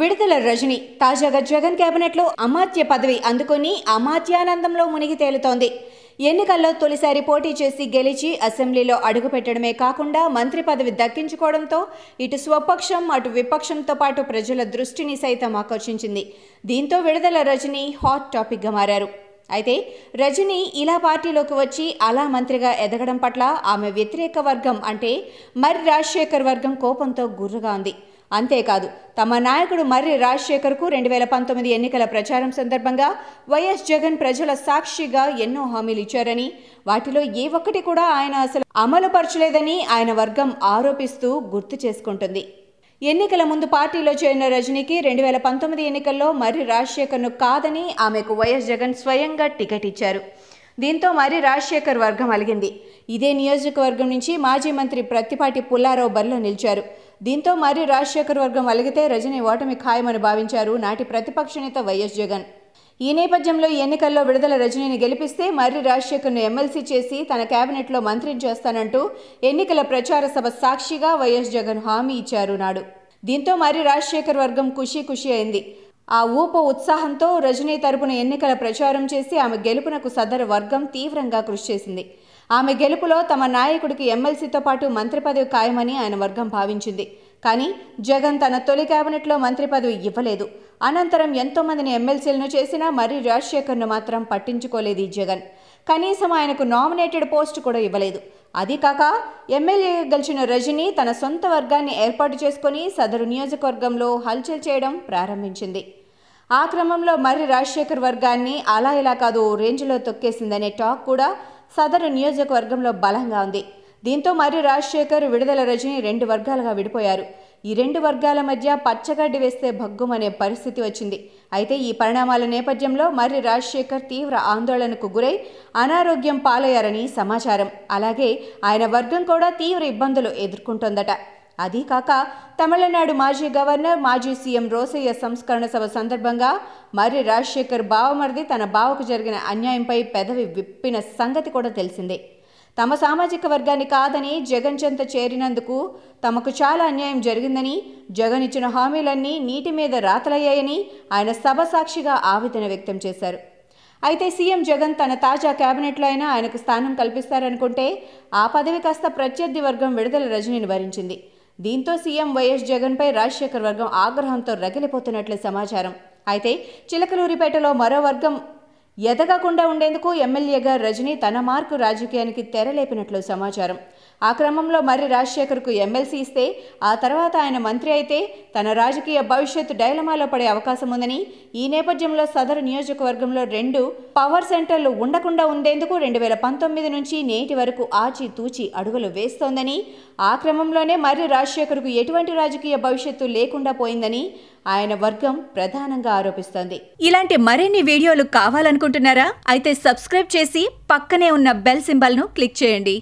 విడుదల రజని తాజాగా జగన్ కేబినెట్లో అమాత్య పదవి అందుకుని అమాత్యానందంలో మునిగి తేలుతోంది ఎన్నికల్లో తొలిసారి పోటీ చేసి గెలిచి అసెంబ్లీలో అడుగుపెట్టడమే కాకుండా మంత్రి పదవి దక్కించుకోవడంతో ఇటు స్వపక్షం అటు విపక్షంతో పాటు ప్రజల దృష్టిని సైతం ఆకర్షించింది దీంతో విడుదల రజని హాట్ టాపిక్గా మారారు అయితే రజని ఇలా పార్టీలోకి వచ్చి అలా మంత్రిగా ఎదగడం పట్ల ఆమె వ్యతిరేక వర్గం అంటే మరి రాజశేఖర్ వర్గం కోపంతో గుర్రుగా ఉంది అంతేకాదు తమ నాయకుడు మర్రి రాజశేఖర్కు రెండు వేల పంతొమ్మిది ఎన్నికల ప్రచారం సందర్భంగా వైఎస్ జగన్ ప్రజల సాక్షిగా ఎన్నో హామీలు ఇచ్చారని వాటిలో ఏ ఒక్కటి కూడా ఆయన అసలు అమలుపరచలేదని ఆయన వర్గం ఆరోపిస్తూ గుర్తు చేసుకుంటుంది ఎన్నికల ముందు పార్టీలో చేరిన రజనీకి రెండు వేల పంతొమ్మిది ఎన్నికల్లో మర్రి రాజశేఖర్ను కాదని ఆమెకు వైఎస్ జగన్ స్వయంగా టికెట్ ఇచ్చారు దీంతో మరి రాజశేఖర్ వర్గం అలిగింది ఇదే నియోజకవర్గం నుంచి మాజీ మంత్రి ప్రత్తిపాటి పుల్లారావు బరిలో నిలిచారు దీంతో మరి రాజశేఖర్ వర్గం అలిగితే రజనీ ఓటమి ఖాయమని భావించారు నాటి ప్రతిపక్ష నేత వైఎస్ జగన్ ఈ నేపథ్యంలో ఎన్నికల్లో విడుదల రజనీని గెలిపిస్తే మర్రి రాజశేఖర్ను ఎమ్మెల్సీ చేసి తన కేబినెట్లో మంత్రిని చేస్తానంటూ ఎన్నికల ప్రచార సభ సాక్షిగా వైఎస్ జగన్ హామీ ఇచ్చారు నాడు దీంతో మర్రి రాజశేఖర్ వర్గం ఖుషీ ఖుషి అయింది ఆ ఊప ఉత్సాహంతో రజనీ తరపున ఎన్నికల ప్రచారం చేసి ఆమె గెలుపునకు సదరు వర్గం తీవ్రంగా కృషి చేసింది ఆమె గెలుపులో తమ నాయకుడికి ఎమ్మెల్సీతో పాటు మంత్రి పదవి ఖాయమని ఆయన వర్గం భావించింది కానీ జగన్ తన తొలి కేబినెట్లో మంత్రి పదవి ఇవ్వలేదు అనంతరం ఎంతోమందిని ఎమ్మెల్సీలను చేసినా మర్రి రాజశేఖర్ను మాత్రం పట్టించుకోలేదు జగన్ కనీసం ఆయనకు నామినేటెడ్ పోస్ట్ కూడా ఇవ్వలేదు అది కాక ఎమ్మెల్యేగా గెలిచిన రజని తన సొంత వర్గాన్ని ఏర్పాటు చేసుకుని సదరు నియోజకవర్గంలో హల్చల్ చేయడం ప్రారంభించింది ఆ క్రమంలో మర్రి రాజశేఖర్ వర్గాన్ని అలా ఇలా కాదు రేంజ్లో తొక్కేసిందనే టాక్ కూడా సదరు నియోజకవర్గంలో బలంగా ఉంది దీంతో మరి రాజశేఖర్ విడుదల రజని రెండు వర్గాలుగా విడిపోయారు ఈ రెండు వర్గాల మధ్య పచ్చగడ్డి వేస్తే భగ్గుమనే పరిస్థితి వచ్చింది అయితే ఈ పరిణామాల నేపథ్యంలో మర్రి రాజశేఖర్ తీవ్ర ఆందోళనకు గురై అనారోగ్యం పాలయ్యారని సమాచారం అలాగే ఆయన వర్గం కూడా తీవ్ర ఇబ్బందులు ఎదుర్కొంటోందట అదీకాక తమిళనాడు మాజీ గవర్నర్ మాజీ సీఎం రోసయ్య సంస్కరణ సభ సందర్భంగా మర్రి రాజశేఖర్ బావమరిది తన బావకు జరిగిన అన్యాయంపై పెదవి విప్పిన సంగతి కూడా తెలిసిందే తమ సామాజిక వర్గాన్ని కాదని జగన్ చెంత చేరినందుకు తమకు చాలా అన్యాయం జరిగిందని జగన్ ఇచ్చిన హామీలన్నీ నీటి మీద రాతలయ్యాయని ఆయన సభ సాక్షిగా ఆవేదన వ్యక్తం చేశారు అయితే సీఎం జగన్ తన తాజా కేబినెట్లో అయినా ఆయనకు స్థానం కల్పిస్తారనుకుంటే ఆ పదవి కాస్త ప్రత్యర్థి వర్గం విడుదల రజనీని భరించింది దీంతో సీఎం వైఎస్ జగన్పై రాజశేఖర్ వర్గం ఆగ్రహంతో రగిలిపోతున్నట్లు సమాచారం అయితే చిలకలూరిపేటలో మరో వర్గం ఎదగకుండా ఉండేందుకు ఎమ్మెల్యేగా రజనీ తన మార్కు రాజకీయానికి తెరలేపినట్లు సమాచారం ఆ క్రమంలో మర్రి రాజశేఖర్కు ఎమ్మెల్సీ ఇస్తే ఆ తర్వాత ఆయన మంత్రి అయితే తన రాజకీయ భవిష్యత్తు డైలమాలో పడే అవకాశం ఉందని ఈ నేపథ్యంలో సదరు నియోజకవర్గంలో రెండు పవర్ సెంటర్లు ఉండకుండా ఉండేందుకు రెండు వేల పంతొమ్మిది నుంచి నేటి వరకు ఆచితూచి అడుగులు వేస్తోందని ఆ క్రమంలోనే మర్రి రాజశేఖర్కు ఎటువంటి రాజకీయ భవిష్యత్తు లేకుండా పోయిందని ఆయన వర్గం ప్రధానంగా ఆరోపిస్తోంది ఇలాంటి మరిన్ని వీడియోలు కావాలనుకుంటున్నారా అయితే సబ్స్క్రైబ్ చేసి పక్కనే ఉన్న బెల్ సింబల్ను క్లిక్ చేయండి